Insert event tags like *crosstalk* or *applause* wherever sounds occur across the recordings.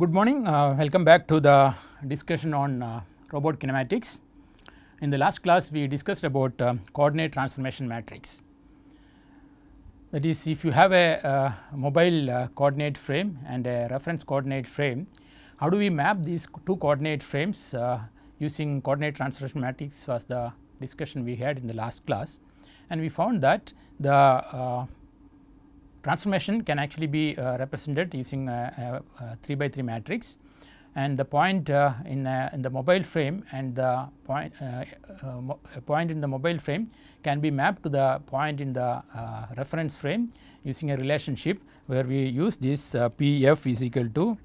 Good morning, uh, welcome back to the discussion on uh, robot kinematics. In the last class we discussed about uh, coordinate transformation matrix. That is if you have a uh, mobile uh, coordinate frame and a reference coordinate frame, how do we map these two coordinate frames uh, using coordinate transformation matrix was the discussion we had in the last class and we found that the transformation can actually be uh, represented using a, a, a, 3 by 3 matrix and the point uh, in, uh, in, the mobile frame and the point, point, in the mobile frame can be mapped to the point in the reference frame using a relationship where we use this PF is equal to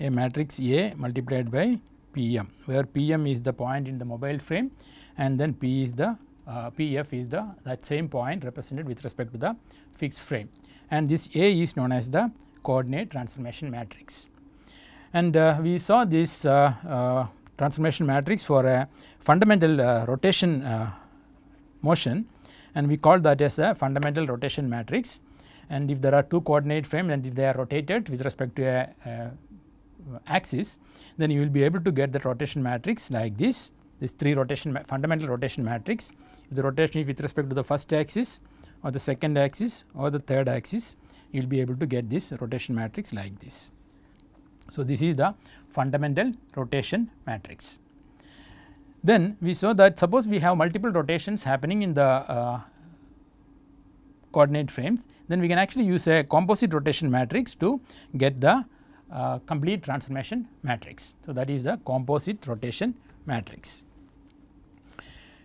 a matrix A multiplied by PM where PM is the point in the mobile frame and then P is the uh, PF is the that same point represented with respect to the fixed frame and this A is known as the coordinate transformation matrix. And uh, we saw this uh, uh transformation matrix for a fundamental uh, rotation uh, motion and we call that as a fundamental rotation matrix and if there are two coordinate frames and if they are rotated with respect to a, a axis then you will be able to get the rotation matrix like this this 3 rotation fundamental rotation matrix the rotation with respect to the first axis or the second axis or the third axis you will be able to get this rotation matrix like this. So, this is the fundamental rotation matrix. Then we saw that suppose we have multiple rotations happening in the uh, coordinate frames then we can actually use a composite rotation matrix to get the uh, complete transformation matrix. So, that is the composite rotation matrix.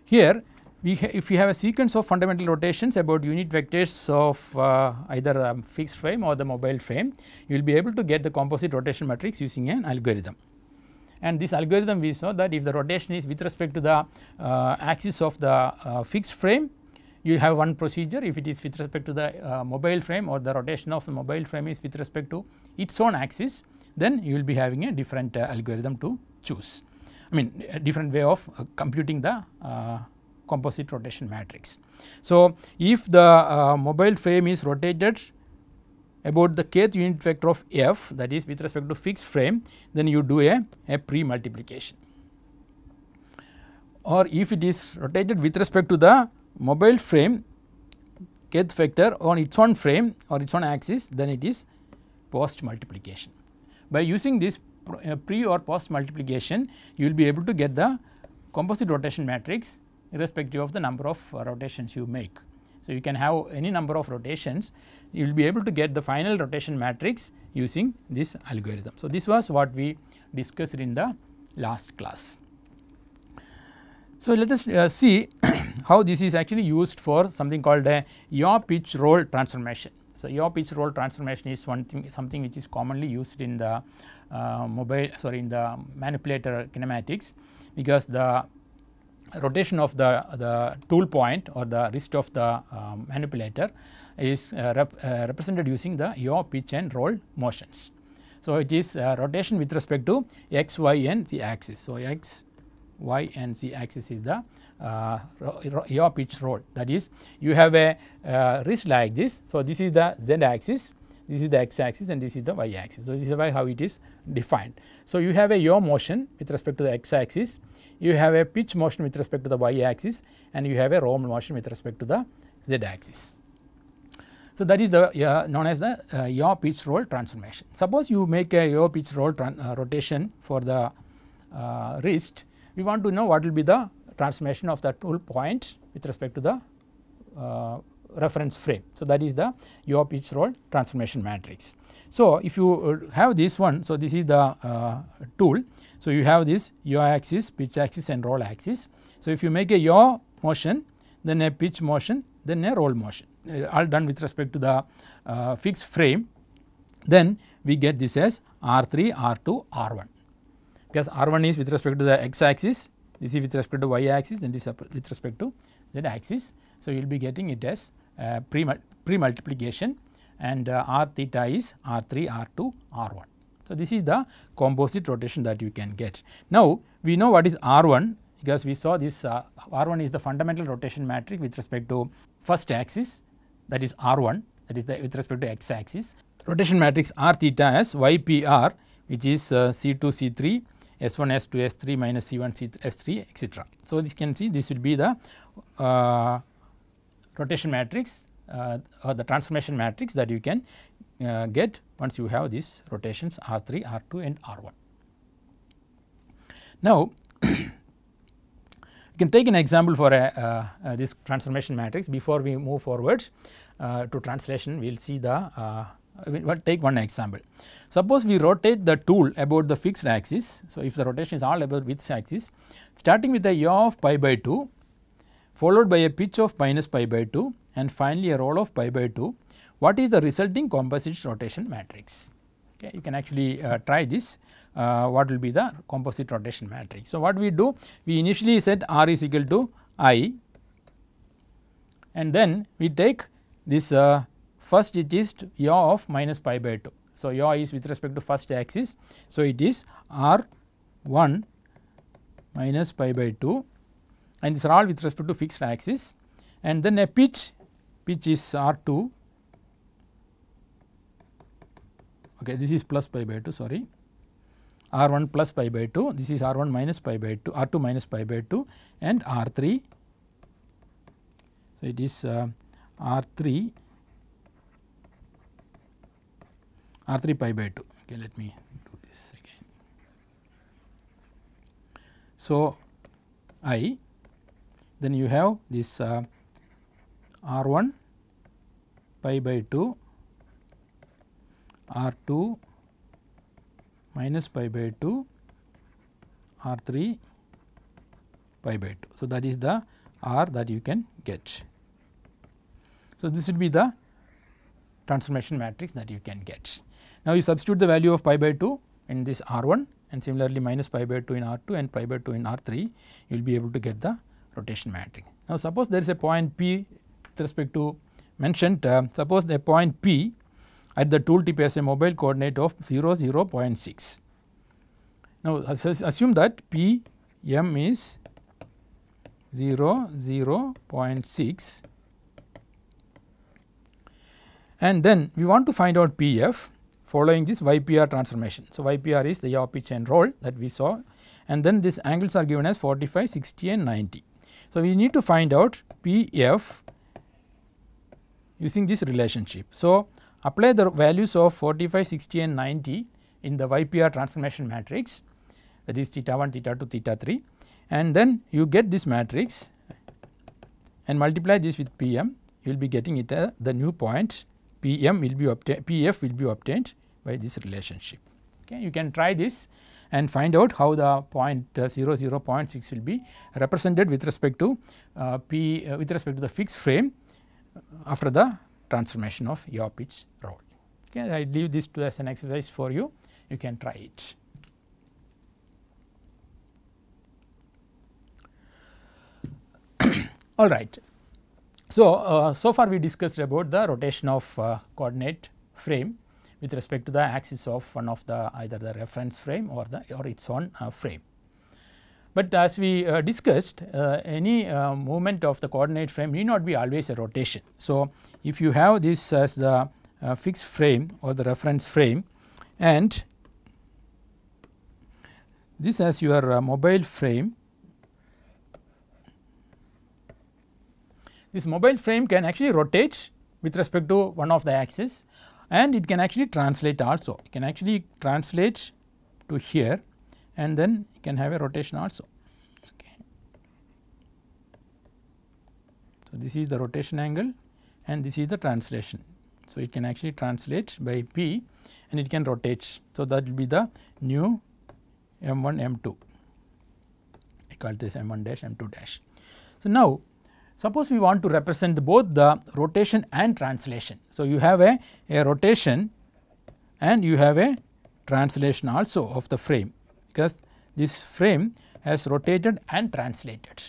Here we if you have a sequence of fundamental rotations about unit vectors of uh, either a fixed frame or the mobile frame, you will be able to get the composite rotation matrix using an algorithm. And this algorithm we saw that if the rotation is with respect to the uh, axis of the uh, fixed frame, you have one procedure if it is with respect to the uh, mobile frame or the rotation of the mobile frame is with respect to its own axis, then you will be having a different uh, algorithm to choose. I mean a different way of uh, computing the composite rotation matrix. So, if the uh, mobile frame is rotated about the kth unit vector of f that is with respect to fixed frame then you do a, a pre multiplication or if it is rotated with respect to the mobile frame kth vector on its own frame or its own axis then it is post multiplication. By using this uh, pre or post multiplication you will be able to get the composite rotation matrix irrespective of the number of uh, rotations you make. So, you can have any number of rotations, you will be able to get the final rotation matrix using this algorithm. So, this was what we discussed in the last class. So, let us uh, see *coughs* how this is actually used for something called a yaw pitch roll transformation. So, yaw pitch roll transformation is one thing something which is commonly used in the uh, mobile sorry in the manipulator kinematics because the rotation of the, the tool point or the wrist of the um, manipulator is uh, rep, uh, represented using the yaw, pitch and roll motions. So, it is uh, rotation with respect to x, y and z axis. So, x, y and z axis is the uh, yaw, pitch, roll that is you have a uh, wrist like this. So, this is the z axis this is the x axis and this is the y axis. So, this is why how it is defined. So, you have a yaw motion with respect to the x axis you have a pitch motion with respect to the y axis and you have a roll motion with respect to the z axis. So, that is the uh, known as the uh, yaw pitch roll transformation. Suppose you make a yaw pitch roll uh, rotation for the uh, wrist, we want to know what will be the transformation of that whole point with respect to the uh, reference frame. So, that is the yaw pitch roll transformation matrix. So, if you uh, have this one, so this is the uh, tool. So, you have this yaw axis, pitch axis and roll axis. So, if you make a yaw motion, then a pitch motion, then a roll motion uh, all done with respect to the uh, fixed frame then we get this as R3, R2, R1 because R1 is with respect to the x axis, this is with respect to y axis and this is with respect to z axis. So, you will be getting it as uh, pre, pre multiplication and uh, r theta is r 3, r 2, r 1. So, this is the composite rotation that you can get. Now, we know what is r 1 because we saw this uh, r 1 is the fundamental rotation matrix with respect to first axis that is r 1 that is the with respect to x axis. Rotation matrix r theta as ypr which is uh, c2, c3 S1, S2, S3 minus c one 3s S3 etc. So, this can see this will be the uh, rotation matrix uh, or the transformation matrix that you can uh, get once you have these rotations R3, R2 and R1. Now *coughs* you can take an example for a, uh, uh, this transformation matrix before we move forwards uh, to translation we will see the uh, we will take one example. Suppose we rotate the tool about the fixed axis. So, if the rotation is all about which axis starting with a yaw of pi by 2 followed by a pitch of minus pi by 2 and finally a roll of pi by 2, what is the resulting composite rotation matrix? Okay, you can actually uh, try this uh, what will be the composite rotation matrix. So, what we do we initially said R is equal to I and then we take this uh, first it is yaw of minus pi by 2. So, yaw is with respect to first axis. So, it is R 1 minus pi by 2 and these are all with respect to fixed axis and then a pitch, pitch is R2 okay this is plus pi by 2 sorry R1 plus pi by 2 this is R1 minus pi by 2 R2 minus pi by 2 and R3 so it is uh, R3 R3 pi by 2 okay let me do this again. So I then you have this uh, R 1 pi by 2 R 2 minus pi by 2 R 3 pi by 2. So, that is the R that you can get. So, this would be the transformation matrix that you can get. Now, you substitute the value of pi by 2 in this R 1 and similarly minus pi by 2 in R 2 and pi by 2 in R 3 you will be able to get the rotation matrix. Now suppose there is a point P with respect to mentioned uh, suppose the point P at the tool tip has a mobile coordinate of 0, 0 0.6. Now assume that P m is 0 0 0.6 and then we want to find out PF following this YPR transformation. So, YPR is the yaw pitch and roll that we saw and then these angles are given as 45, 60 and 90. So, we need to find out PF using this relationship. So, apply the values of 45, 60 and 90 in the YPR transformation matrix that is theta 1, theta 2, theta 3 and then you get this matrix and multiply this with PM you will be getting it uh, the new point PM will be obtained PF will be obtained by this relationship okay. You can try this and find out how the point uh, 0, 0 0.6 will be represented with respect to uh, p uh, with respect to the fixed frame uh, after the transformation of your pitch roll. Okay, I leave this to as an exercise for you, you can try it. *coughs* All right. So, uh, so far we discussed about the rotation of uh, coordinate frame with respect to the axis of one of the either the reference frame or the or its own uh, frame. But as we uh, discussed, uh, any uh, movement of the coordinate frame need not be always a rotation. So, if you have this as the uh, fixed frame or the reference frame and this as your uh, mobile frame, this mobile frame can actually rotate with respect to one of the axis and it can actually translate also it can actually translate to here and then you can have a rotation also. Okay. So, this is the rotation angle and this is the translation. So, it can actually translate by P and it can rotate. So, that will be the new m1 m2 I call this m1 dash m2 dash. So, now Suppose we want to represent both the rotation and translation. So, you have a, a rotation and you have a translation also of the frame because this frame has rotated and translated.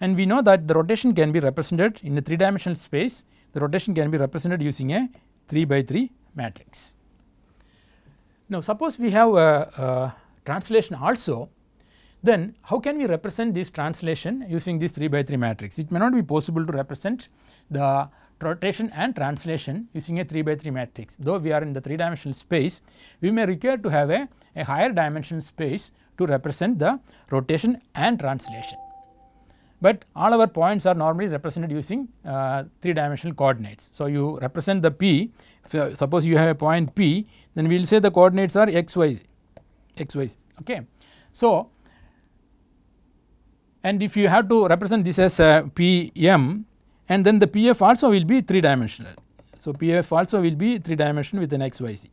And we know that the rotation can be represented in a 3 dimensional space, the rotation can be represented using a 3 by 3 matrix. Now, suppose we have a, a translation also then how can we represent this translation using this 3 by 3 matrix? It may not be possible to represent the rotation and translation using a 3 by 3 matrix. Though we are in the 3 dimensional space, we may require to have a, a higher dimension space to represent the rotation and translation. But all our points are normally represented using uh, 3 dimensional coordinates. So, you represent the P, uh, suppose you have a point P, then we will say the coordinates are x, y, z, x, y, z, okay. So, and if you have to represent this as PM and then the PF also will be 3 dimensional. So, PF also will be 3 dimensional with an XYZ.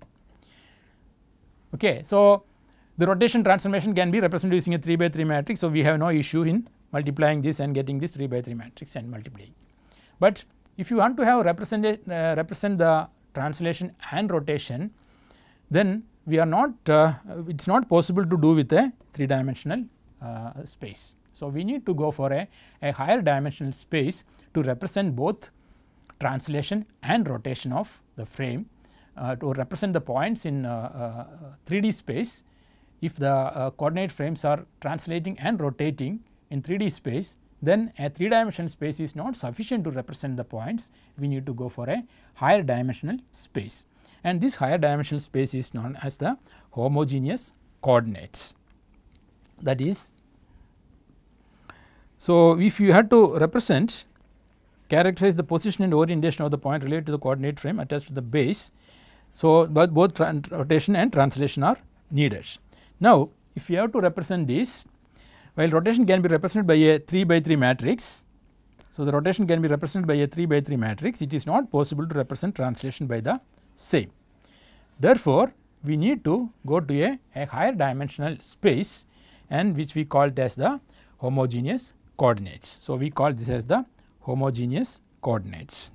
Okay. So, the rotation transformation can be represented using a 3 by 3 matrix. So, we have no issue in multiplying this and getting this 3 by 3 matrix and multiplying. But if you want to have represent uh, represent the translation and rotation then we are not uh, it is not possible to do with a 3 dimensional uh, space. So, we need to go for a, a higher dimensional space to represent both translation and rotation of the frame uh, to represent the points in uh, uh, 3D space. If the uh, coordinate frames are translating and rotating in 3D space, then a 3 dimensional space is not sufficient to represent the points. We need to go for a higher dimensional space and this higher dimensional space is known as the homogeneous coordinates. That is so, if you had to represent characterize the position and orientation of the point related to the coordinate frame attached to the base. So, both, both rotation and translation are needed. Now, if you have to represent this while rotation can be represented by a 3 by 3 matrix. So, the rotation can be represented by a 3 by 3 matrix it is not possible to represent translation by the same. Therefore, we need to go to a, a higher dimensional space and which we call as the homogeneous coordinates. So, we call this as the homogeneous coordinates.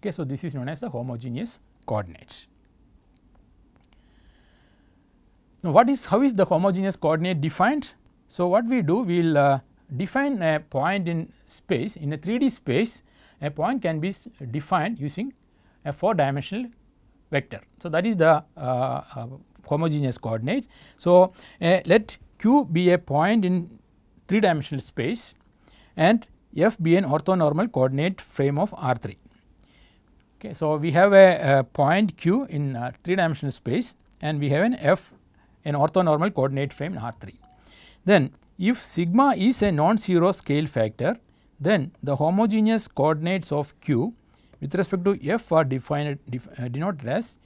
Okay, so this is known as the homogeneous coordinates. Now, what is how is the homogeneous coordinate defined? So, what we do we will uh, define a point in space in a 3D space a point can be defined using a 4 dimensional vector. So, that is the uh, uh, homogeneous coordinate. So, uh, let Q be a point in 3 dimensional space and F be an orthonormal coordinate frame of R3. Okay, so, we have a, a point Q in uh, 3 dimensional space and we have an F an orthonormal coordinate frame in R3. Then if sigma is a non-zero scale factor then the homogeneous coordinates of Q with respect to F are defined def, uh, denoted as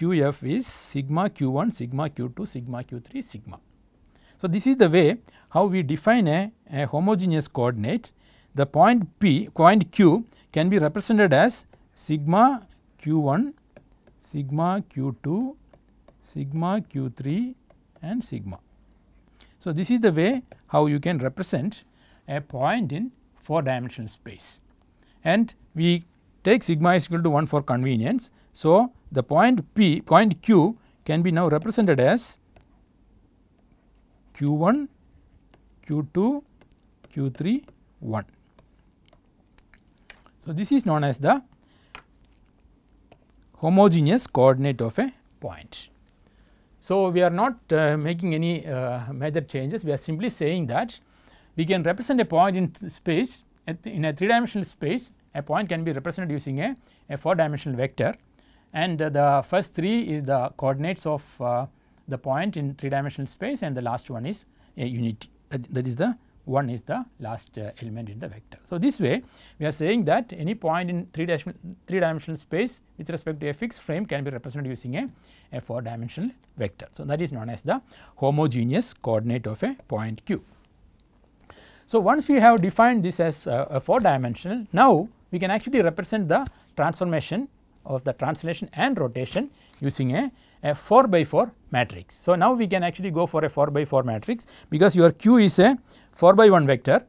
Qf is sigma Q1, sigma Q2, sigma Q3, sigma. So, this is the way how we define a, a homogeneous coordinate. The point P, point Q can be represented as sigma Q1, sigma Q2, sigma Q3 and sigma. So, this is the way how you can represent a point in 4 dimensional space and we take sigma is equal to 1 for convenience. So, the point P point Q can be now represented as Q1, Q2, Q3, 1. So, this is known as the homogeneous coordinate of a point. So, we are not uh, making any uh, major changes we are simply saying that we can represent a point in space in a 3 dimensional space a point can be represented using a, a 4 dimensional vector and the first 3 is the coordinates of uh, the point in 3 dimensional space and the last one is a unity that is the one is the last uh, element in the vector. So, this way we are saying that any point in 3 dimensional, three dimensional space with respect to a fixed frame can be represented using a, a 4 dimensional vector. So, that is known as the homogeneous coordinate of a point q. So, once we have defined this as uh, a 4 dimensional now we can actually represent the transformation of the translation and rotation using a, a 4 by 4 matrix. So, now we can actually go for a 4 by 4 matrix because your Q is a 4 by 1 vector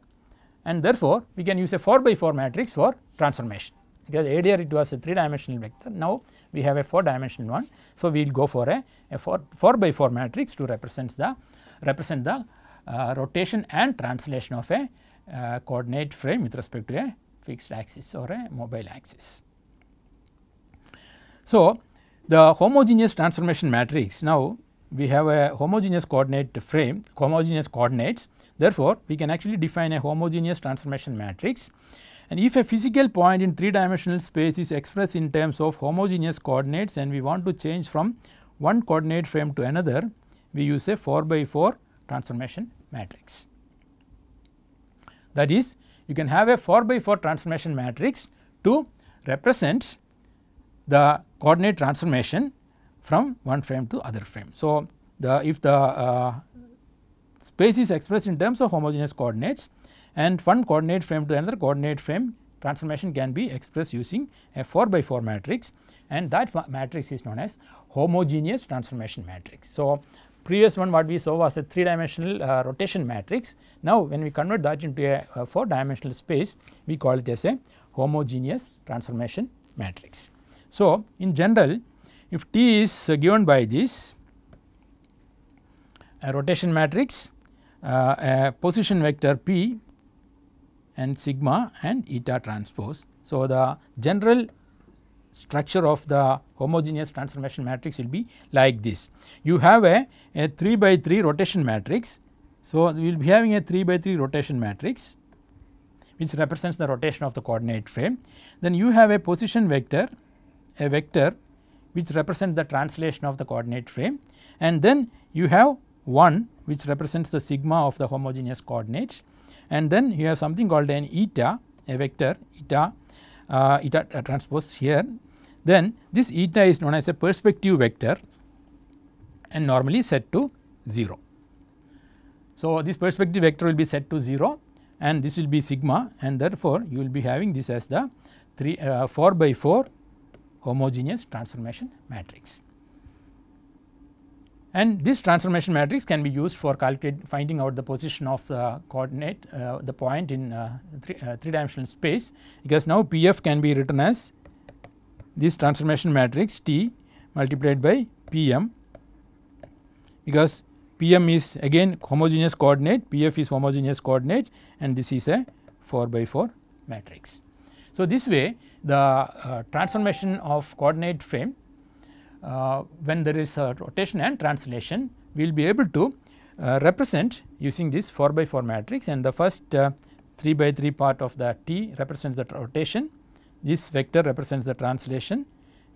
and therefore, we can use a 4 by 4 matrix for transformation because earlier it was a 3 dimensional vector now we have a 4 dimensional one. So, we will go for a, a four, 4 by 4 matrix to represent the represent the uh, rotation and translation of a uh, coordinate frame with respect to a fixed axis or a mobile axis. So, the homogeneous transformation matrix now we have a homogeneous coordinate frame homogeneous coordinates therefore, we can actually define a homogeneous transformation matrix and if a physical point in 3 dimensional space is expressed in terms of homogeneous coordinates and we want to change from one coordinate frame to another we use a 4 by 4 transformation matrix. That is you can have a 4 by 4 transformation matrix to represent the coordinate transformation from one frame to other frame. So, the if the uh, space is expressed in terms of homogeneous coordinates and one coordinate frame to another coordinate frame transformation can be expressed using a 4 by 4 matrix and that matrix is known as homogeneous transformation matrix. So, previous one what we saw was a 3 dimensional uh, rotation matrix. Now, when we convert that into a, a 4 dimensional space we call it as a homogeneous transformation matrix. So, in general if T is uh, given by this a rotation matrix, uh, a position vector P and sigma and eta transpose. So, the general structure of the homogeneous transformation matrix will be like this. You have a, a 3 by 3 rotation matrix. So, we will be having a 3 by 3 rotation matrix which represents the rotation of the coordinate frame. Then you have a position vector a vector which represents the translation of the coordinate frame and then you have 1 which represents the sigma of the homogeneous coordinates and then you have something called an eta a vector eta uh, eta transpose here then this eta is known as a perspective vector and normally set to 0. So, this perspective vector will be set to 0 and this will be sigma and therefore, you will be having this as the 3 uh, 4 by 4 homogeneous transformation matrix. And this transformation matrix can be used for calculate finding out the position of the uh, coordinate uh, the point in uh, three, uh, three, dimensional space because now PF can be written as this transformation matrix T multiplied by PM because PM is again homogeneous coordinate, PF is homogeneous coordinate and this is a 4 by 4 matrix. So, this way the uh, transformation of coordinate frame uh, when there is a rotation and translation we will be able to uh, represent using this 4 by 4 matrix and the first uh, 3 by 3 part of the T represents the rotation, this vector represents the translation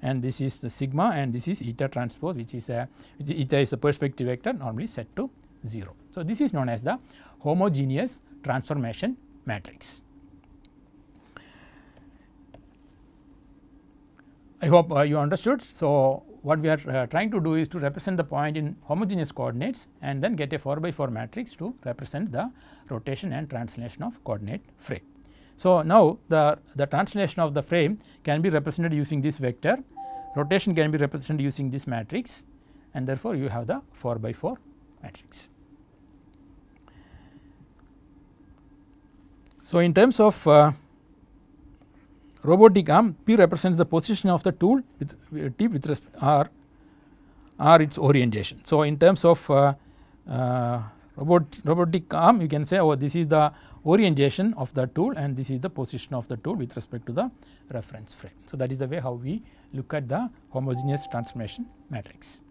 and this is the sigma and this is eta transpose which is a which eta is a perspective vector normally set to 0. So, this is known as the homogeneous transformation matrix. I hope uh, you understood. So, what we are uh, trying to do is to represent the point in homogeneous coordinates and then get a 4 by 4 matrix to represent the rotation and translation of coordinate frame. So, now the, the translation of the frame can be represented using this vector, rotation can be represented using this matrix and therefore, you have the 4 by 4 matrix. So, in terms of uh, Robotic arm P represents the position of the tool with uh, T with respect R, R its orientation. So in terms of uh, uh, robot, robotic arm you can say oh this is the orientation of the tool and this is the position of the tool with respect to the reference frame. So that is the way how we look at the homogeneous transformation matrix.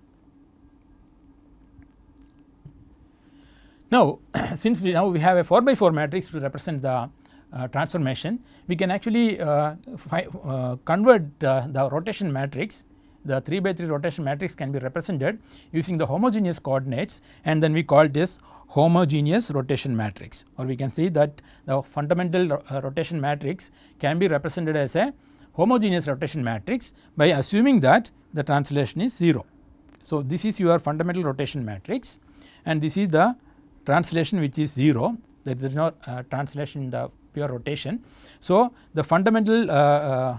Now *coughs* since we now we have a 4 by 4 matrix to represent the uh, transformation, we can actually uh, uh, convert the rotation matrix the 3 by 3 rotation matrix can be represented using the homogeneous coordinates and then we call this homogeneous rotation matrix or we can see that the fundamental uh, rotation matrix can be represented as a homogeneous rotation matrix by assuming that the translation is 0. So, this is your fundamental rotation matrix and this is the translation which is 0 there is no uh, translation in the pure rotation. So, the fundamental uh, uh,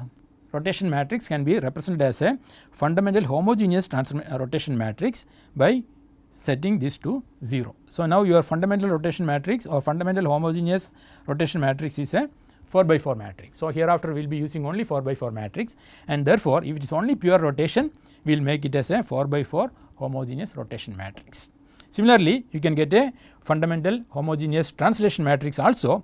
rotation matrix can be represented as a fundamental homogeneous uh, rotation matrix by setting this to 0. So, now your fundamental rotation matrix or fundamental homogeneous rotation matrix is a 4 by 4 matrix. So, hereafter we will be using only 4 by 4 matrix and therefore, if it is only pure rotation we will make it as a 4 by 4 homogeneous rotation matrix. Similarly, you can get a fundamental homogeneous translation matrix also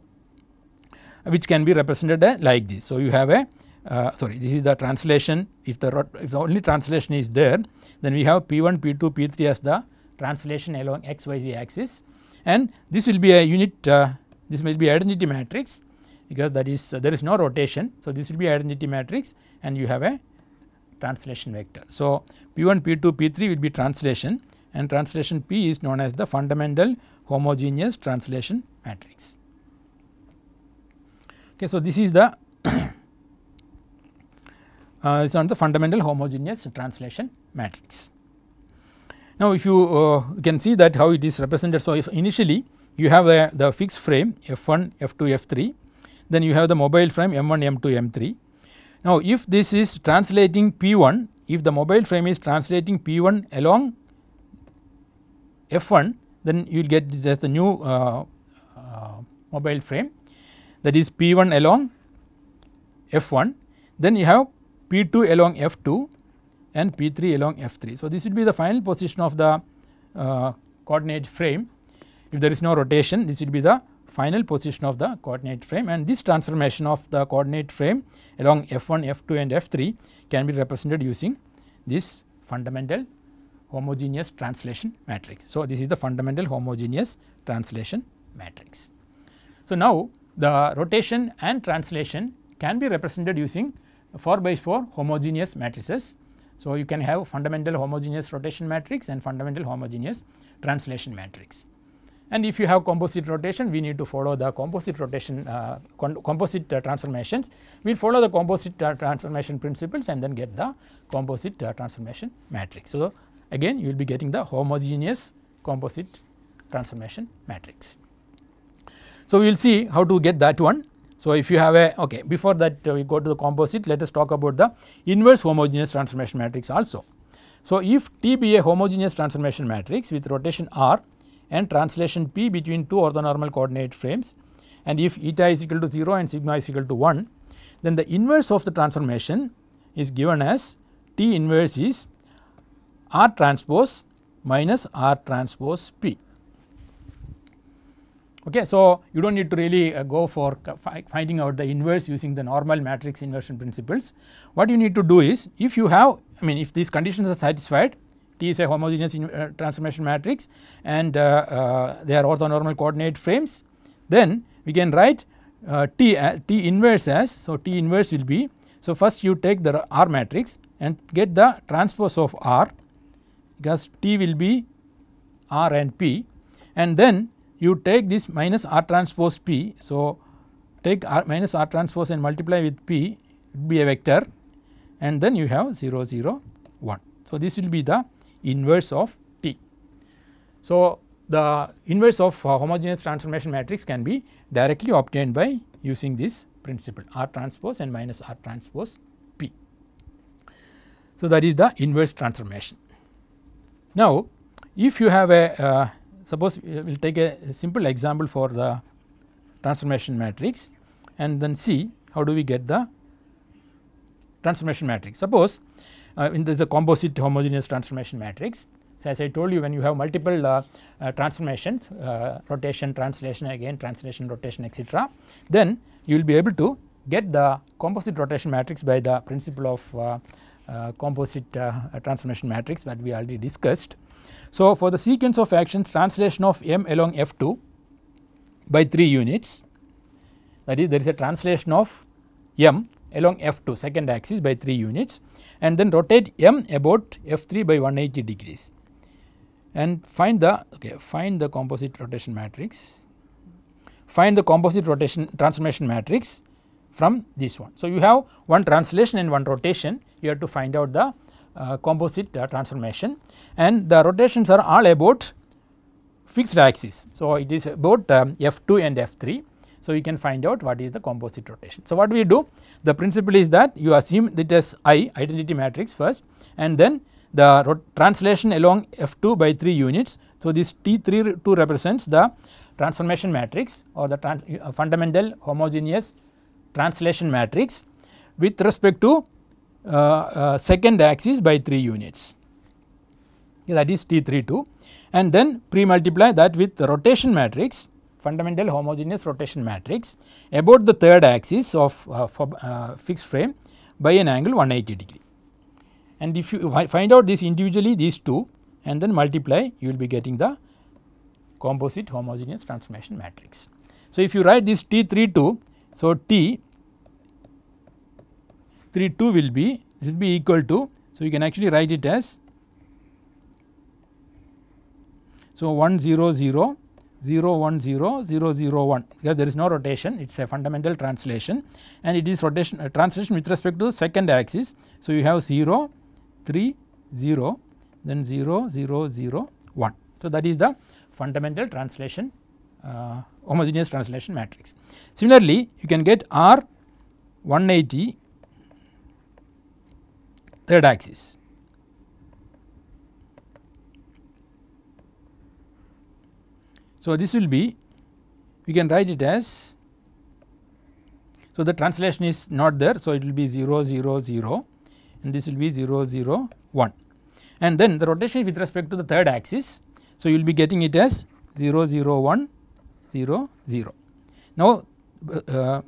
which can be represented uh, like this. So you have a uh, sorry this is the translation if the if the only translation is there then we have P1, P2, P3 as the translation along XYZ axis and this will be a unit uh, this will be identity matrix because that is uh, there is no rotation. So this will be identity matrix and you have a translation vector. So P1, P2, P3 will be translation and translation P is known as the fundamental homogeneous translation matrix. Okay, so this is the *coughs* uh, is on the fundamental homogeneous translation matrix. Now, if you uh, can see that how it is represented. So, if initially you have a, the fixed frame F1, F2, F3, then you have the mobile frame M1, M2, M3. Now, if this is translating P1, if the mobile frame is translating P1 along F1, then you will get just the new uh, uh, mobile frame that is P1 along F1, then you have P2 along F2 and P3 along F3. So, this would be the final position of the uh, coordinate frame if there is no rotation this would be the final position of the coordinate frame and this transformation of the coordinate frame along F1, F2 and F3 can be represented using this fundamental homogeneous translation matrix. So, this is the fundamental homogeneous translation matrix. So, now the rotation and translation can be represented using 4 by 4 homogeneous matrices. So, you can have fundamental homogeneous rotation matrix and fundamental homogeneous translation matrix. And if you have composite rotation, we need to follow the composite rotation, uh, composite uh, transformations. We will follow the composite uh, transformation principles and then get the composite uh, transformation matrix. So, again you will be getting the homogeneous composite transformation matrix. So we will see how to get that one. So if you have a okay before that uh, we go to the composite let us talk about the inverse homogeneous transformation matrix also. So if T be a homogeneous transformation matrix with rotation r and translation p between two orthonormal coordinate frames and if eta is equal to 0 and sigma is equal to 1 then the inverse of the transformation is given as T inverse is r transpose minus r transpose p. Okay, so you do not need to really uh, go for fi finding out the inverse using the normal matrix inversion principles. What you need to do is if you have I mean if these conditions are satisfied T is a homogeneous in, uh, transformation matrix and uh, uh they are orthonormal coordinate frames then we can write uh, T, uh, T inverse as so T inverse will be so first you take the R matrix and get the transpose of R because T will be R and P and then you take this minus R transpose P. So, take R minus R transpose and multiply with P it be a vector and then you have 0 0 1. So, this will be the inverse of T. So, the inverse of uh, homogeneous transformation matrix can be directly obtained by using this principle R transpose and minus R transpose P. So, that is the inverse transformation. Now, if you have a uh, Suppose we will take a, a simple example for the transformation matrix and then see how do we get the transformation matrix. Suppose uh, in this is a composite homogeneous transformation matrix. So, as I told you when you have multiple uh, uh, transformations uh, rotation, translation again, translation, rotation etc. then you will be able to get the composite rotation matrix by the principle of uh, uh, composite transformation matrix that we already discussed. So, for the sequence of actions translation of m along f2 by 3 units that is there is a translation of m along f2 second axis by 3 units and then rotate m about f3 by 180 degrees and find the okay find the composite rotation matrix find the composite rotation transformation matrix from this one. So, you have one translation and one rotation you have to find out the uh, composite uh, transformation and the rotations are all about fixed axis. So, it is about um, F2 and F3. So, you can find out what is the composite rotation. So, what we do? The principle is that you assume that as I identity matrix first and then the translation along F2 by 3 units. So, this T3 2 represents the transformation matrix or the uh, fundamental homogeneous translation matrix with respect to uh, uh, second axis by 3 units that is T32 and then pre-multiply that with the rotation matrix fundamental homogeneous rotation matrix about the third axis of uh, for, uh, fixed frame by an angle 180 degree. And if you find out this individually these two and then multiply you will be getting the composite homogeneous transformation matrix. So, if you write this T32 so T 3 2 will be this will be equal to so you can actually write it as so 1 0 0 0 1 0 0 0 1 because there is no rotation it is a fundamental translation and it is rotation uh, translation with respect to the second axis. So you have 0 3 0 then 0 0 0 1. So that is the fundamental translation uh, homogeneous translation matrix. Similarly you can get R 180 Third axis. So, this will be we can write it as so the translation is not there. So, it will be 0 0 0 and this will be 0 0 1 and then the rotation with respect to the third axis. So, you will be getting it as 0 0 1 0 0. Now, uh, uh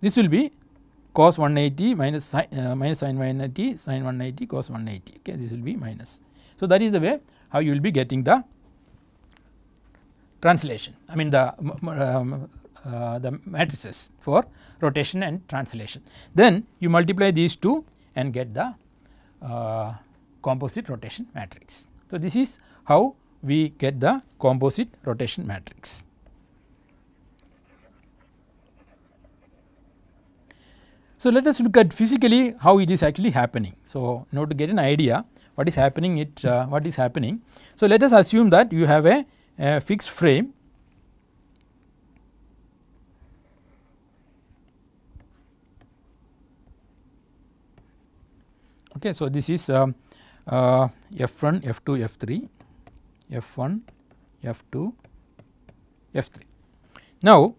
this will be cos 180 minus, uh, minus sin 180 sin 180 cos 180 okay this will be minus. So that is the way how you will be getting the translation I mean the um, uh, the matrices for rotation and translation. Then you multiply these two and get the uh, composite rotation matrix. So this is how we get the composite rotation matrix. So, let us look at physically how it is actually happening. So, in order to get an idea what is happening it uh, what is happening. So, let us assume that you have a, a fixed frame okay. So, this is um, uh, uh, F1, F2, F3, F1, F2, F3. Now,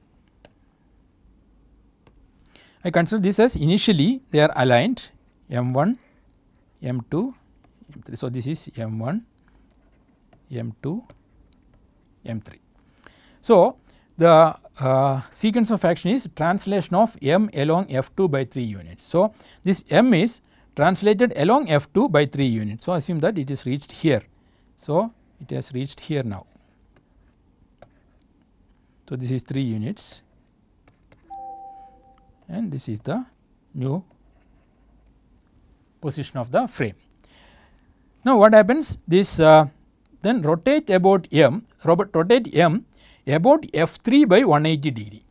I consider this as initially they are aligned M1, M2, M3. So, this is M1, M2, M3. So, the uh, sequence of action is translation of M along F2 by 3 units. So, this M is translated along F2 by 3 units. So, assume that it is reached here. So, it has reached here now. So, this is 3 units and this is the new position of the frame. Now, what happens this uh, then rotate about m rotate m about f 3 by 180 degree.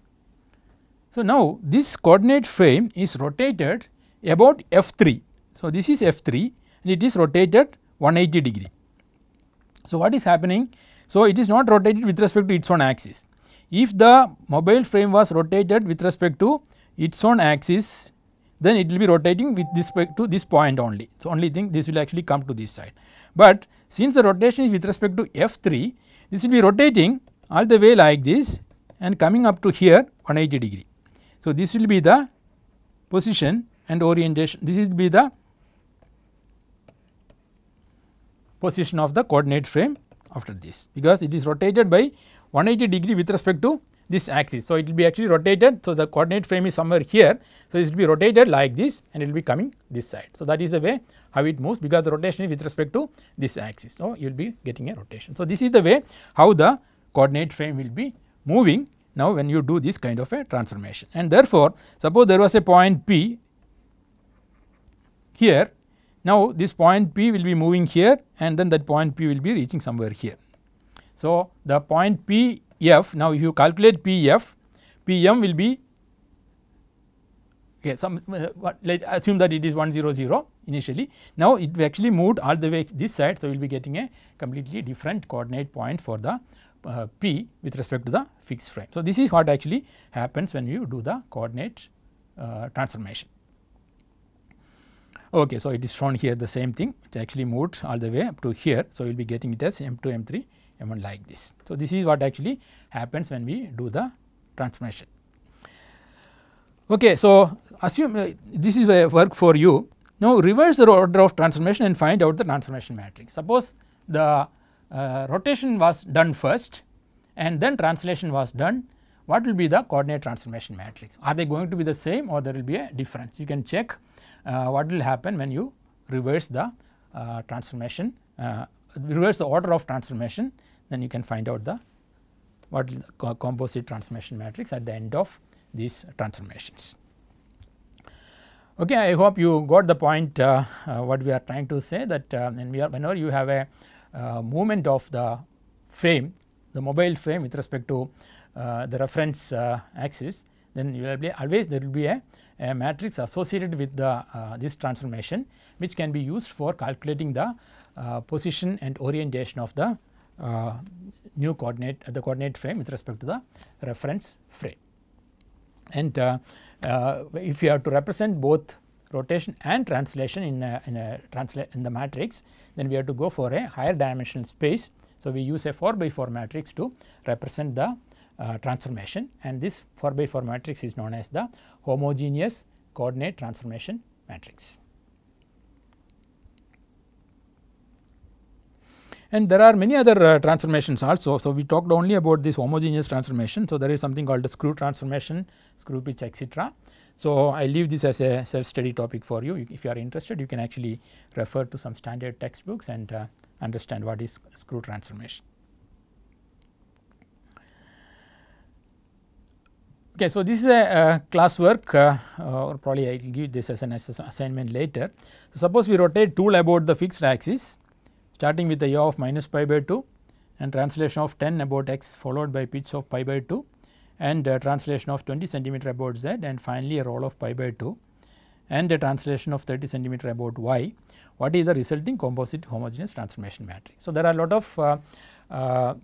So, now this coordinate frame is rotated about f 3. So, this is f 3 and it is rotated 180 degree. So, what is happening? So, it is not rotated with respect to its own axis. If the mobile frame was rotated with respect to its own axis then it will be rotating with respect to this point only. So, only thing this will actually come to this side. But since the rotation is with respect to F3 this will be rotating all the way like this and coming up to here 180 degree. So, this will be the position and orientation this will be the position of the coordinate frame after this because it is rotated by 180 degree with respect to this axis. So, it will be actually rotated. So, the coordinate frame is somewhere here. So, it will be rotated like this and it will be coming this side. So, that is the way how it moves because the rotation is with respect to this axis. So, you will be getting a rotation. So, this is the way how the coordinate frame will be moving now when you do this kind of a transformation. And therefore, suppose there was a point P here. Now, this point P will be moving here and then that point P will be reaching somewhere here. So, the point P F. Now, if you calculate P F, P M will be okay, some uh, let assume that it is 100 initially. Now, it actually moved all the way this side. So, we will be getting a completely different coordinate point for the uh, P with respect to the fixed frame. So, this is what actually happens when you do the coordinate uh, transformation. Okay, so it is shown here the same thing it actually moved all the way up to here. So, you will be getting it as M2, M3 m1 like this. So, this is what actually happens when we do the transformation. Okay, so assume uh, this is a work for you. Now reverse the order of transformation and find out the transformation matrix. Suppose the uh, rotation was done first and then translation was done, what will be the coordinate transformation matrix? Are they going to be the same or there will be a difference? You can check uh, what will happen when you reverse the uh, transformation, uh, reverse the order of transformation then you can find out the what the co composite transformation matrix at the end of these transformations. Okay, I hope you got the point uh, uh, what we are trying to say that uh, whenever you have a uh, movement of the frame, the mobile frame with respect to uh, the reference uh, axis, then you will be always there will be a, a matrix associated with the this transformation which can be used for calculating the position and orientation of the new coordinate the coordinate frame with respect to the reference frame. And uh, uh, if you have to represent both rotation and translation in a, in a translate in the matrix then we have to go for a higher dimensional space. So, we use a 4 by 4 matrix to represent the uh, transformation and this 4 by 4 matrix is known as the homogeneous coordinate transformation matrix. And there are many other uh, transformations also. So, we talked only about this homogeneous transformation. So, there is something called the screw transformation, screw pitch etc. So, I leave this as a self study topic for you. If you are interested you can actually refer to some standard textbooks and uh, understand what is screw transformation. Okay, so this is a uh, classwork uh, or probably I will give this as an ass assignment later. So, suppose we rotate tool about the fixed axis starting with the yaw of minus pi by 2 and translation of 10 about x followed by pitch of pi by 2 and uh, translation of 20 centimeter about z and finally a roll of pi by 2 and a translation of 30 centimeter about y what is the resulting composite homogeneous transformation matrix. So, there are a lot of uh, uh,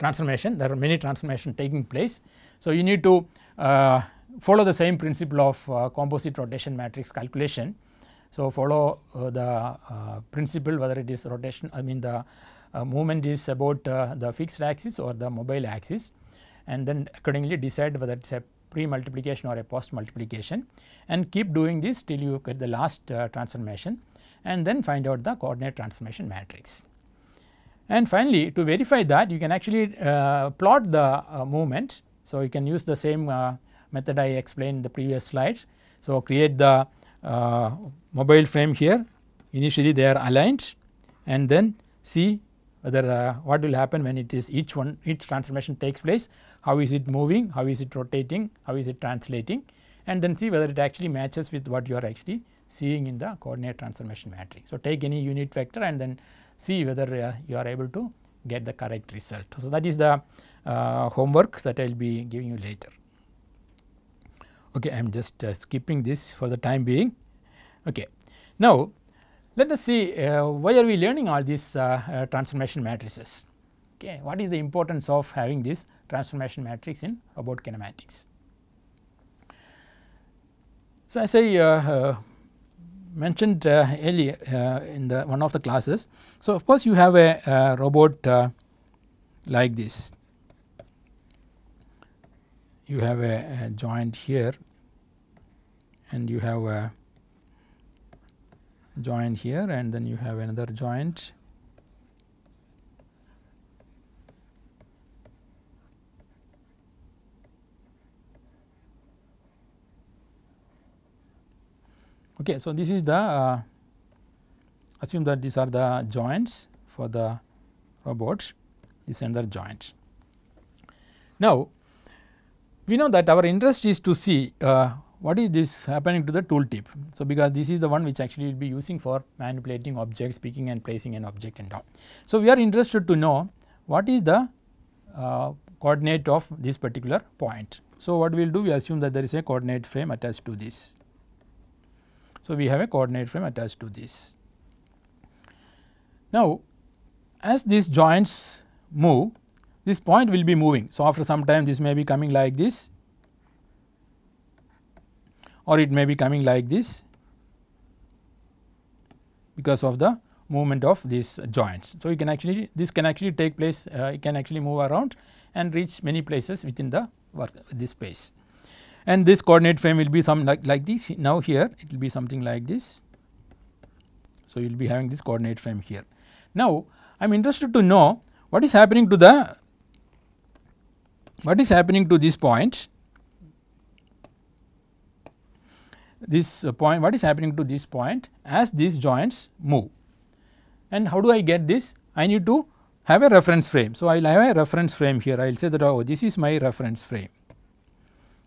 transformation there are many transformation taking place. So, you need to uh, follow the same principle of uh, composite rotation matrix calculation so, follow uh, the uh, principle whether it is rotation I mean the uh, movement is about the fixed axis or the mobile axis and then accordingly decide whether it is a pre multiplication or a post multiplication and keep doing this till you get the last transformation and then find out the coordinate transformation matrix. And finally, to verify that you can actually uh, plot the uh, movement. So, you can use the same uh, method I explained in the previous slide. So, create the uh, mobile frame here initially they are aligned and then see whether uh, what will happen when it is each one each transformation takes place how is it moving how is it rotating how is it translating and then see whether it actually matches with what you are actually seeing in the coordinate transformation matrix. So, take any unit vector and then see whether uh, you are able to get the correct result. So, that is the uh, homework that I will be giving you later. Okay, I am just uh, skipping this for the time being. Okay. Now, let us see uh, why are we learning all these uh, uh transformation matrices. Okay, what is the importance of having this transformation matrix in robot kinematics? So, as I uh, uh, mentioned earlier in the one of the classes. So, of course, you have a robot like this you have a, a joint here and you have a joint here and then you have another joint okay so this is the uh, assume that these are the joints for the robot this another joint now we know that our interest is to see uh, what is this happening to the tool tip. So, because this is the one which actually will be using for manipulating objects, picking and placing an object and all. So, we are interested to know what is the uh, coordinate of this particular point. So, what we will do we assume that there is a coordinate frame attached to this. So, we have a coordinate frame attached to this. Now, as these joints move this point will be moving. So, after some time this may be coming like this or it may be coming like this because of the movement of these joints. So, you can actually this can actually take place uh, it can actually move around and reach many places within the work this space. And this coordinate frame will be some like, like this now here it will be something like this. So, you will be having this coordinate frame here. Now, I am interested to know what is happening to the what is happening to this point? Uh, this point, what is happening to this point as these joints move? And how do I get this? I need to have a reference frame. So, I will have a reference frame here. I will say that oh this is my reference frame.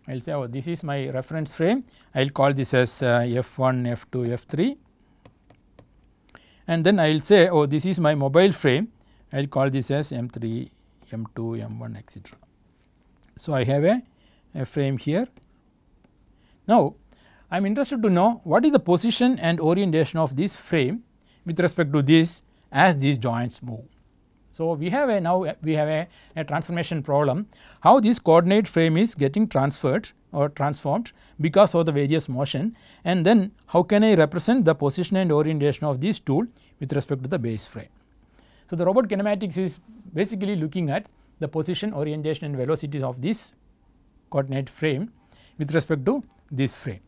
I will say oh this is my reference frame. I will call this as uh, F1, F2, F3 and then I will say oh this is my mobile frame. I will call this as M3, M2, M1 etcetera. So, I have a, a frame here. Now, I am interested to know what is the position and orientation of this frame with respect to this as these joints move. So, we have a now we have a, a, transformation problem how this coordinate frame is getting transferred or transformed because of the various motion and then how can I represent the position and orientation of this tool with respect to the base frame. So, the robot kinematics is basically looking at the position orientation and velocities of this coordinate frame with respect to this frame.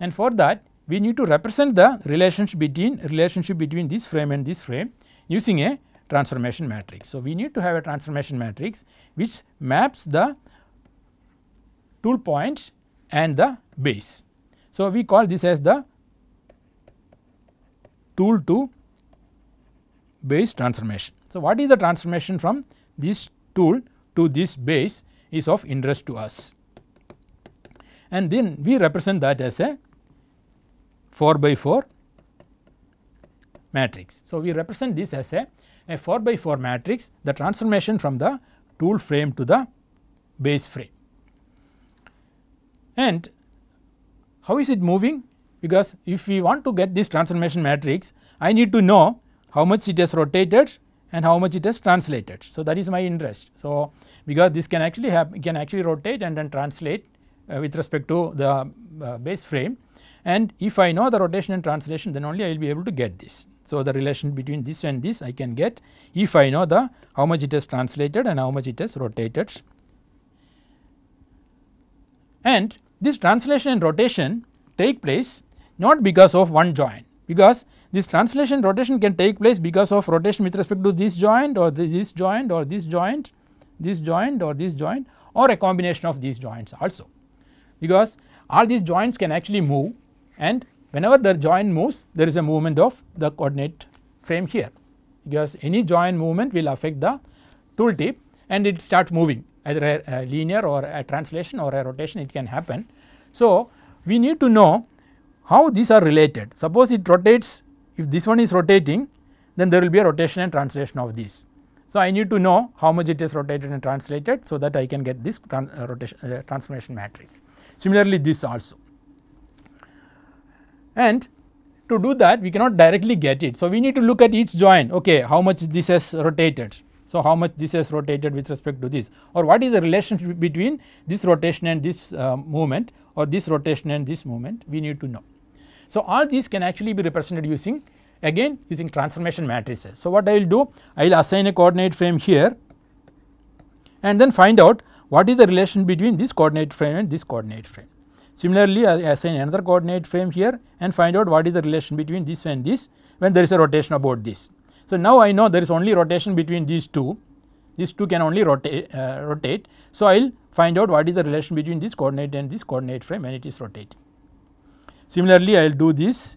And for that we need to represent the relationship between relationship between this frame and this frame using a transformation matrix. So, we need to have a transformation matrix which maps the tool point and the base. So, we call this as the tool to base transformation. So, what is the transformation from these tool to this base is of interest to us. And then we represent that as a 4 by 4 matrix. So, we represent this as a, a 4 by 4 matrix the transformation from the tool frame to the base frame. And how is it moving? Because if we want to get this transformation matrix I need to know how much it has rotated and how much it has translated. So, that is my interest. So, because this can actually have can actually rotate and then translate uh, with respect to the uh, base frame and if I know the rotation and translation then only I will be able to get this. So, the relation between this and this I can get if I know the how much it has translated and how much it has rotated. And this translation and rotation take place not because of one joint because this translation rotation can take place because of rotation with respect to this joint or this joint or this joint, this joint or this joint or a combination of these joints also. Because all these joints can actually move and whenever the joint moves there is a movement of the coordinate frame here because any joint movement will affect the tool tip and it starts moving either a, a, linear or a translation or a rotation it can happen. So, we need to know how these are related suppose it rotates if this one is rotating then there will be a rotation and translation of this. So, I need to know how much it is rotated and translated so that I can get this uh, rotation uh, transformation matrix. Similarly, this also. And to do that we cannot directly get it. So, we need to look at each joint okay how much this has rotated. So, how much this has rotated with respect to this or what is the relationship between this rotation and this uh, movement or this rotation and this movement we need to know. So, all these can actually be represented using again using transformation matrices. So, what I will do I will assign a coordinate frame here and then find out what is the relation between this coordinate frame and this coordinate frame. Similarly, I assign another coordinate frame here and find out what is the relation between this and this when there is a rotation about this. So, now I know there is only rotation between these two, these two can only rotate. Uh, rotate. So, I will find out what is the relation between this coordinate and this coordinate frame when it is rotating. Similarly, I will do this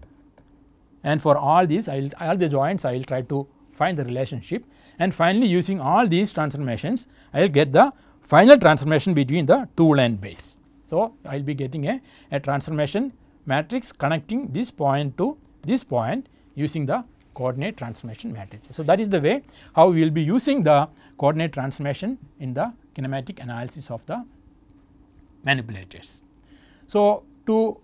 and for all these I will all the joints I will try to find the relationship and finally, using all these transformations I will get the final transformation between the tool and base. So, I will be getting a, a transformation matrix connecting this point to this point using the coordinate transformation matrix. So, that is the way how we will be using the coordinate transformation in the kinematic analysis of the manipulators. So, to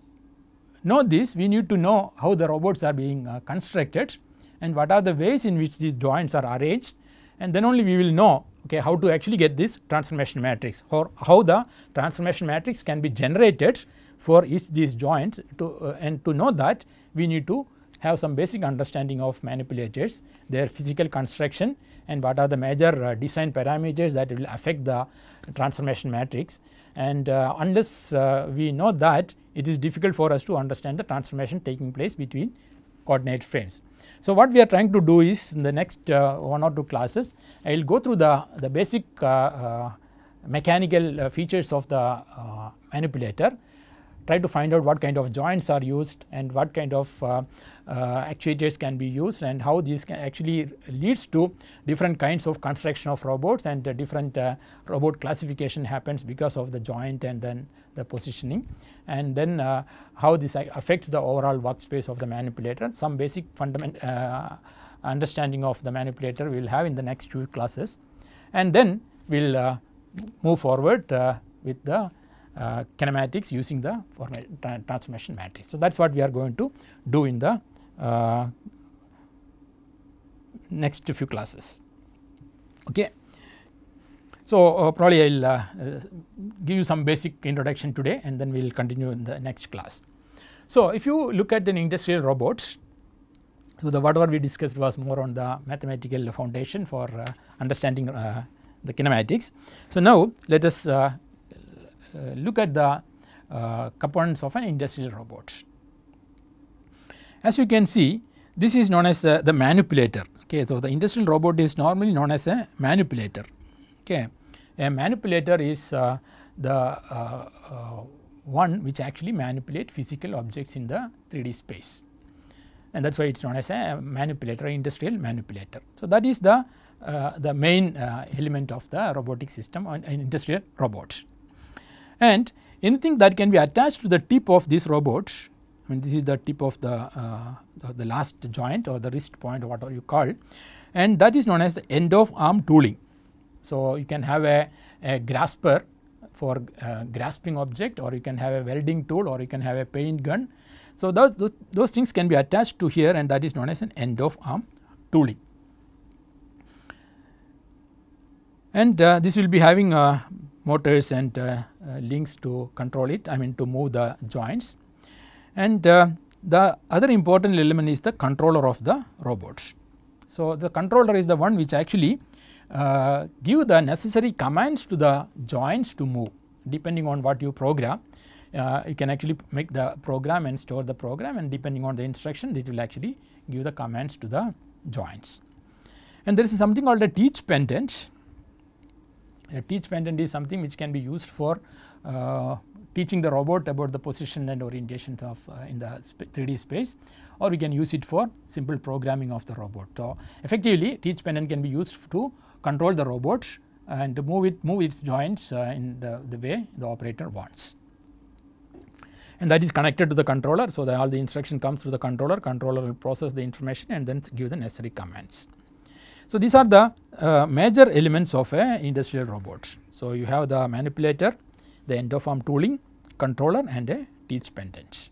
know this we need to know how the robots are being uh, constructed and what are the ways in which these joints are arranged and then only we will know okay how to actually get this transformation matrix or how the transformation matrix can be generated for each these joints to uh, and to know that we need to have some basic understanding of manipulators their physical construction and what are the major uh, design parameters that will affect the transformation matrix and uh, unless uh, we know that it is difficult for us to understand the transformation taking place between coordinate frames. So, what we are trying to do is in the next uh, one or two classes I will go through the, the basic uh, uh, mechanical uh, features of the uh, manipulator try to find out what kind of joints are used and what kind of uh, uh, actuators can be used and how these can actually leads to different kinds of construction of robots and uh, different robot classification happens because of the joint and then the positioning and then uh, how this affects the overall workspace of the manipulator some basic fundamental uh, understanding of the manipulator we will have in the next two classes and then we will uh, move forward with the uh, kinematics using the transformation matrix. So that is what we are going to do in the uh, next few classes okay. So uh, probably I will uh, give you some basic introduction today and then we will continue in the next class. So if you look at an industrial robot, so the whatever we discussed was more on the mathematical foundation for uh, understanding uh, the kinematics. So now let us uh, look at the uh, components of an industrial robot. As you can see this is known as the manipulator okay. So, the industrial robot is normally known as a manipulator okay. A manipulator is uh, the one which actually manipulate physical objects in the 3D space and that is why it is known as a manipulator industrial manipulator. So, that is the, uh, the main uh, element of the robotic system and industrial robot and anything that can be attached to the tip of this robot I mean this is the tip of the, uh, the, last joint or the wrist point or whatever you call and that is known as the end of arm tooling. So, you can have a, a grasper for uh, grasping object or you can have a welding tool or you can have a paint gun. So, those, those, those things can be attached to here and that is known as an end of arm tooling. And uh, this will be having uh, motors and uh, uh, links to control it I mean to move the joints and uh, the other important element is the controller of the robot. So, the controller is the one which actually uh, give the necessary commands to the joints to move depending on what you program. Uh, you can actually make the program and store the program and depending on the instruction it will actually give the commands to the joints. And there is something called a teach pendant a teach pendant is something which can be used for uh, teaching the robot about the position and orientation of uh, in the sp 3D space or we can use it for simple programming of the robot. So, effectively teach pendant can be used to control the robot and move it move its joints uh, in the, the way the operator wants and that is connected to the controller. So, the, all the instruction comes through the controller, controller will process the information and then give the necessary commands. So, these are the uh, major elements of a industrial robot. So, you have the manipulator, the endoform tooling, controller and a teach pendant.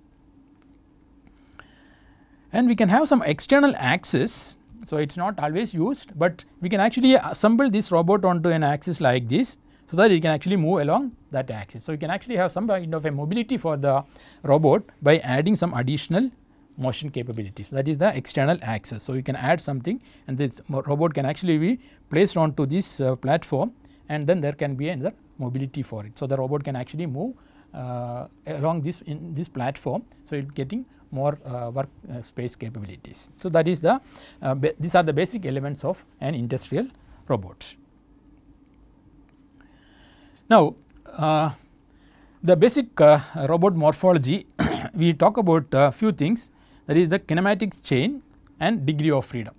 And we can have some external axis. So, it is not always used, but we can actually assemble this robot onto an axis like this so that it can actually move along that axis. So, you can actually have some kind of a mobility for the robot by adding some additional motion capabilities that is the external axis. So, you can add something and this robot can actually be placed onto this uh, platform and then there can be another mobility for it. So, the robot can actually move uh, along this in this platform. So, it getting more uh, work uh, space capabilities. So, that is the uh, these are the basic elements of an industrial robot. Now, uh, the basic robot morphology *coughs* we talk about a few things that is the kinematics chain and degree of freedom.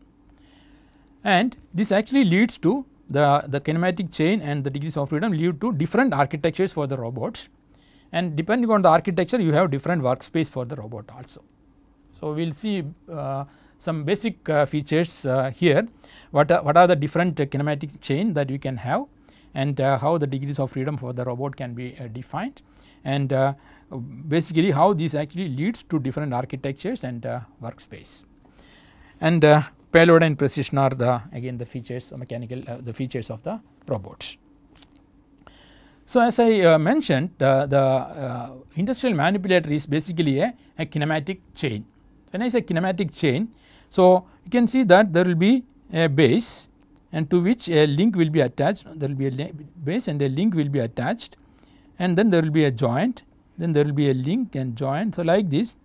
And this actually leads to the, the kinematic chain and the degrees of freedom lead to different architectures for the robots and depending on the architecture you have different workspace for the robot also. So, we will see uh, some basic uh, features uh, here what are, uh, what are the different uh, kinematic chain that you can have and uh, how the degrees of freedom for the robot can be defined and basically how this actually leads to different architectures and uh, workspace. And uh, payload and precision are the again the features mechanical uh, the features of the robots. So, as I uh, mentioned uh, the uh, industrial manipulator is basically a, a, kinematic chain. When I say kinematic chain, so you can see that there will be a base and to which a link will be attached, there will be a base and a link will be attached and then there will be a joint then there will be a link and join. So, like this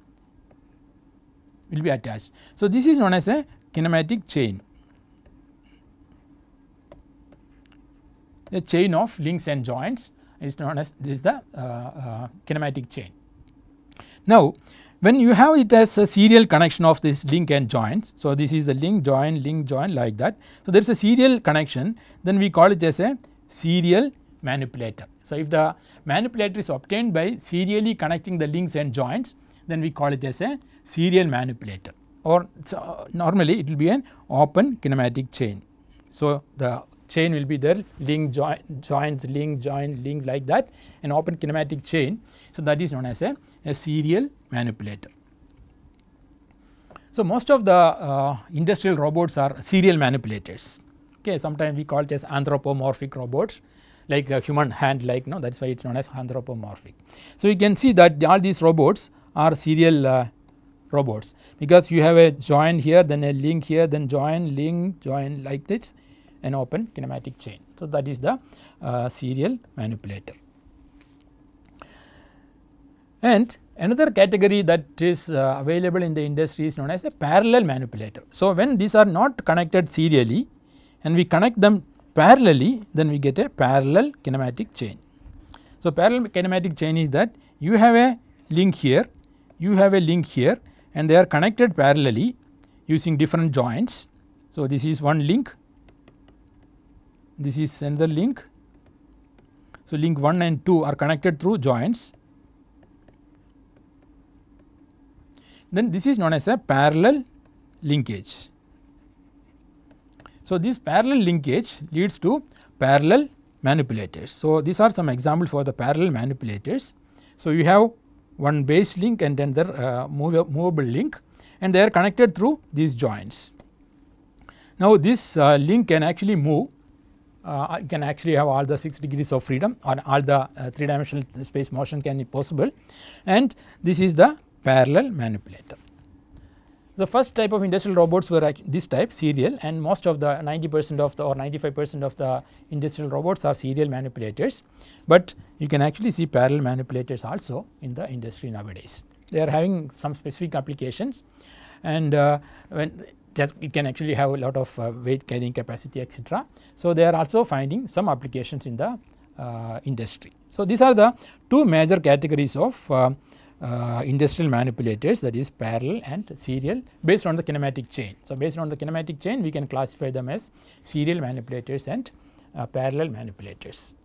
will be attached. So, this is known as a kinematic chain, a chain of links and joints. is known as this is the uh, uh, kinematic chain. Now, when you have it as a serial connection of this link and joints, So, this is a link join link join like that. So, there is a serial connection then we call it as a serial manipulator. So, if the manipulator is obtained by serially connecting the links and joints then we call it as a serial manipulator or normally it will be an open kinematic chain. So, the chain will be there link join joint link join link like that an open kinematic chain. So, that is known as a, a serial manipulator. So, most of the uh, industrial robots are serial manipulators okay sometimes we call it as anthropomorphic robots like a human hand like no that is why it is known as anthropomorphic. So, you can see that all these robots are serial uh, robots because you have a join here then a link here then join link join like this an open kinematic chain. So, that is the uh, serial manipulator. And another category that is uh, available in the industry is known as a parallel manipulator. So, when these are not connected serially and we connect them parallelly then we get a parallel kinematic chain. So, parallel kinematic chain is that you have a link here, you have a link here and they are connected parallelly using different joints. So, this is one link, this is another link. So, link 1 and 2 are connected through joints. Then this is known as a parallel linkage. So, this parallel linkage leads to parallel manipulators. So, these are some examples for the parallel manipulators. So, you have one base link and then the uh, movable link and they are connected through these joints. Now, this uh, link can actually move uh, can actually have all the 6 degrees of freedom or all the uh, 3 dimensional space motion can be possible and this is the parallel manipulator. The first type of industrial robots were this type serial and most of the 90 percent of the or 95 percent of the industrial robots are serial manipulators, but you can actually see parallel manipulators also in the industry nowadays. They are having some specific applications and uh, when it can actually have a lot of uh, weight carrying capacity etc. So, they are also finding some applications in the uh, industry. So, these are the two major categories of uh, uh, industrial manipulators that is parallel and serial based on the kinematic chain. So, based on the kinematic chain we can classify them as serial manipulators and uh, parallel manipulators.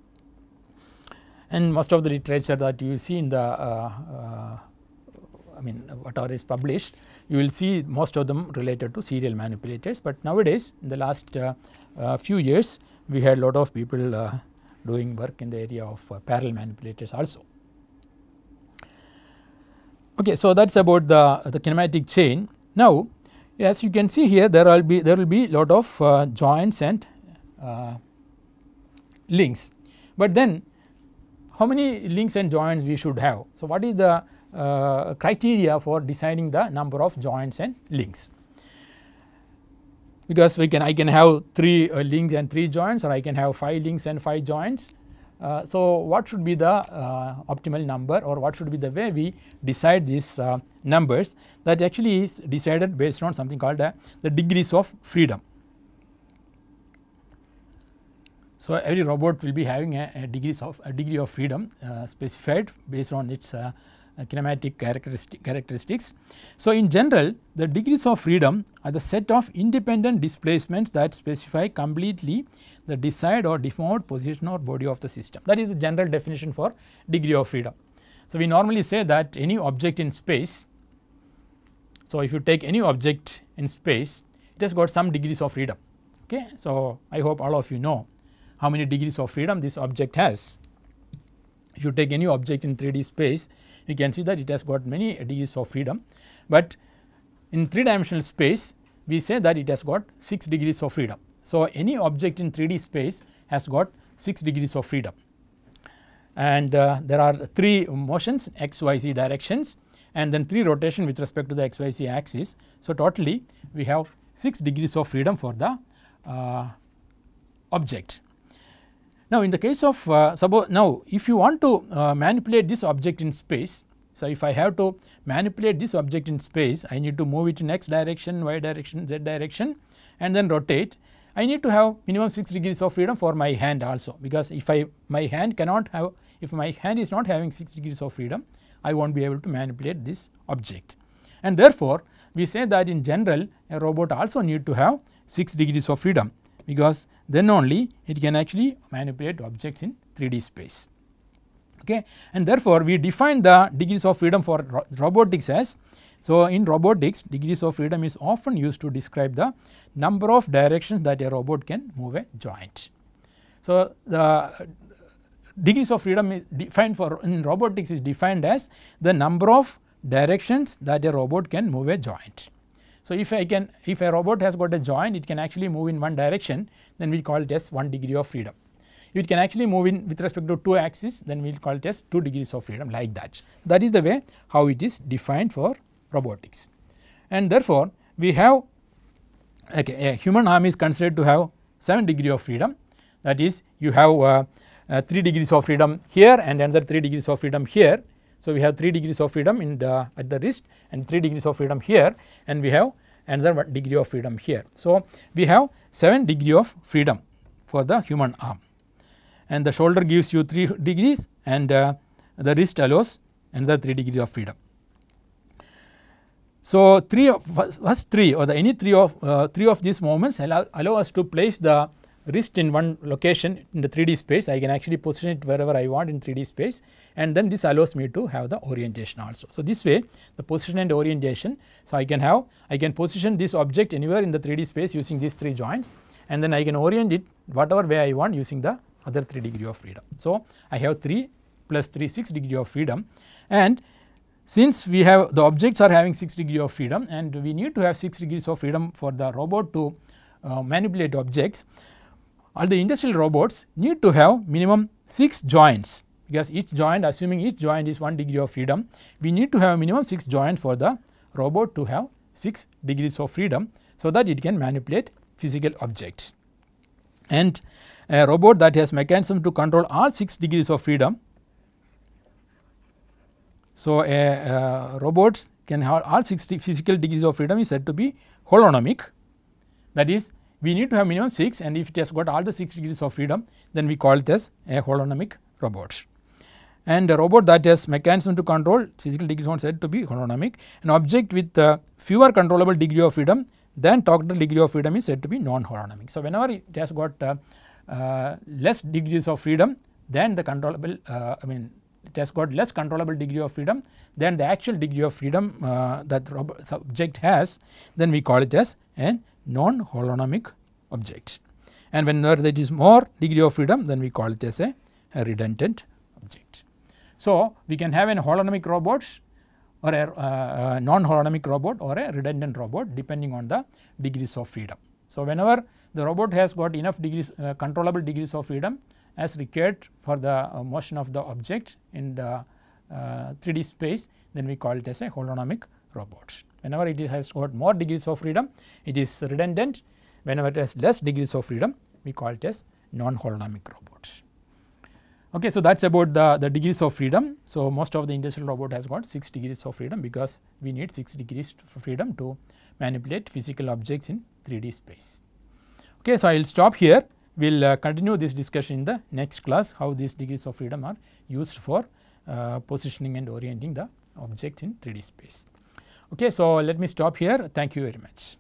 And most of the literature that you see in the uh, uh I mean whatever is published you will see most of them related to serial manipulators, but nowadays in the last uh, uh, few years we had lot of people doing work in the area of parallel manipulators also. Okay, so that is about the, the kinematic chain. Now, as you can see here there will be there will be lot of uh, joints and uh, links, but then how many links and joints we should have. So, what is the uh, criteria for deciding the number of joints and links because we can I can have 3 uh, links and 3 joints or I can have 5 links and 5 joints uh, so, what should be the uh, optimal number or what should be the way we decide these uh, numbers that actually is decided based on something called uh, the degrees of freedom. So, every robot will be having a, a degrees of a degree of freedom uh, specified based on its uh, uh, kinematic characteristic characteristics. So, in general the degrees of freedom are the set of independent displacements that specify completely the desired or desired position or body of the system that is the general definition for degree of freedom. So, we normally say that any object in space, so if you take any object in space it has got some degrees of freedom okay. So, I hope all of you know how many degrees of freedom this object has. If you take any object in 3D space you can see that it has got many degrees of freedom. But in 3 dimensional space we say that it has got 6 degrees of freedom. So, any object in 3D space has got 6 degrees of freedom and uh, there are 3 motions x, y, z directions and then 3 rotation with respect to the x, y, z axis. So, totally we have 6 degrees of freedom for the uh, object. Now, in the case of uh, suppose now if you want to uh, manipulate this object in space, so if I have to manipulate this object in space, I need to move it in x direction, y direction, z direction and then rotate. I need to have minimum 6 degrees of freedom for my hand also because if I my hand cannot have if my hand is not having 6 degrees of freedom I will not be able to manipulate this object. And therefore, we say that in general a robot also need to have 6 degrees of freedom because then only it can actually manipulate objects in 3D space. Okay. And therefore, we define the degrees of freedom for ro robotics as so in robotics degrees of freedom is often used to describe the number of directions that a robot can move a joint. So the degrees of freedom is defined for in robotics is defined as the number of directions that a robot can move a joint. So, if I can if a robot has got a joint it can actually move in one direction then we call it as 1 degree of freedom. If it can actually move in with respect to 2 axes then we will call it as 2 degrees of freedom like that. That is the way how it is defined for robotics and therefore, we have okay, a human arm is considered to have 7 degree of freedom that is you have uh, uh, 3 degrees of freedom here and another 3 degrees of freedom here so, we have 3 degrees of freedom in the at the wrist and 3 degrees of freedom here and we have another degree of freedom here. So, we have 7 degree of freedom for the human arm and the shoulder gives you 3 degrees and uh, the wrist allows another 3 degrees of freedom. So, three of first three or the any three of uh, three of these moments allow, allow us to place the wrist in one location in the 3D space, I can actually position it wherever I want in 3D space and then this allows me to have the orientation also. So, this way the position and orientation, so I can have, I can position this object anywhere in the 3D space using these three joints and then I can orient it whatever way I want using the other 3 degree of freedom. So, I have 3 plus 3 6 degree of freedom and since we have the objects are having 6 degree of freedom and we need to have 6 degrees of freedom for the robot to uh, manipulate objects all the industrial robots need to have minimum 6 joints because each joint assuming each joint is 1 degree of freedom, we need to have minimum 6 joints for the robot to have 6 degrees of freedom so that it can manipulate physical objects. And a robot that has mechanism to control all 6 degrees of freedom. So, a uh, robot can have all sixty physical degrees of freedom is said to be holonomic that is we need to have minimum 6 and if it has got all the 6 degrees of freedom then we call it as a holonomic robot. And a robot that has mechanism to control physical degrees are said to be holonomic. An object with uh, fewer controllable degree of freedom than total degree of freedom is said to be non-holonomic. So, whenever it has got uh, uh, less degrees of freedom than the controllable uh, I mean it has got less controllable degree of freedom than the actual degree of freedom uh, that subject has then we call it as an non-holonomic object. And whenever there is more degree of freedom then we call it as a, a redundant object. So, we can have an holonomic robot or a uh, uh, non-holonomic robot or a redundant robot depending on the degrees of freedom. So, whenever the robot has got enough degrees uh, controllable degrees of freedom as required for the uh, motion of the object in the 3D uh, space then we call it as a holonomic robot whenever it has got more degrees of freedom it is redundant whenever it has less degrees of freedom we call it as non-holonomic robot. Okay, so that is about the, the degrees of freedom. So, most of the industrial robot has got 6 degrees of freedom because we need 6 degrees of freedom to manipulate physical objects in 3D space. Okay, so, I will stop here we will uh, continue this discussion in the next class how these degrees of freedom are used for uh, positioning and orienting the objects in 3D space. Okay, so let me stop here. Thank you very much.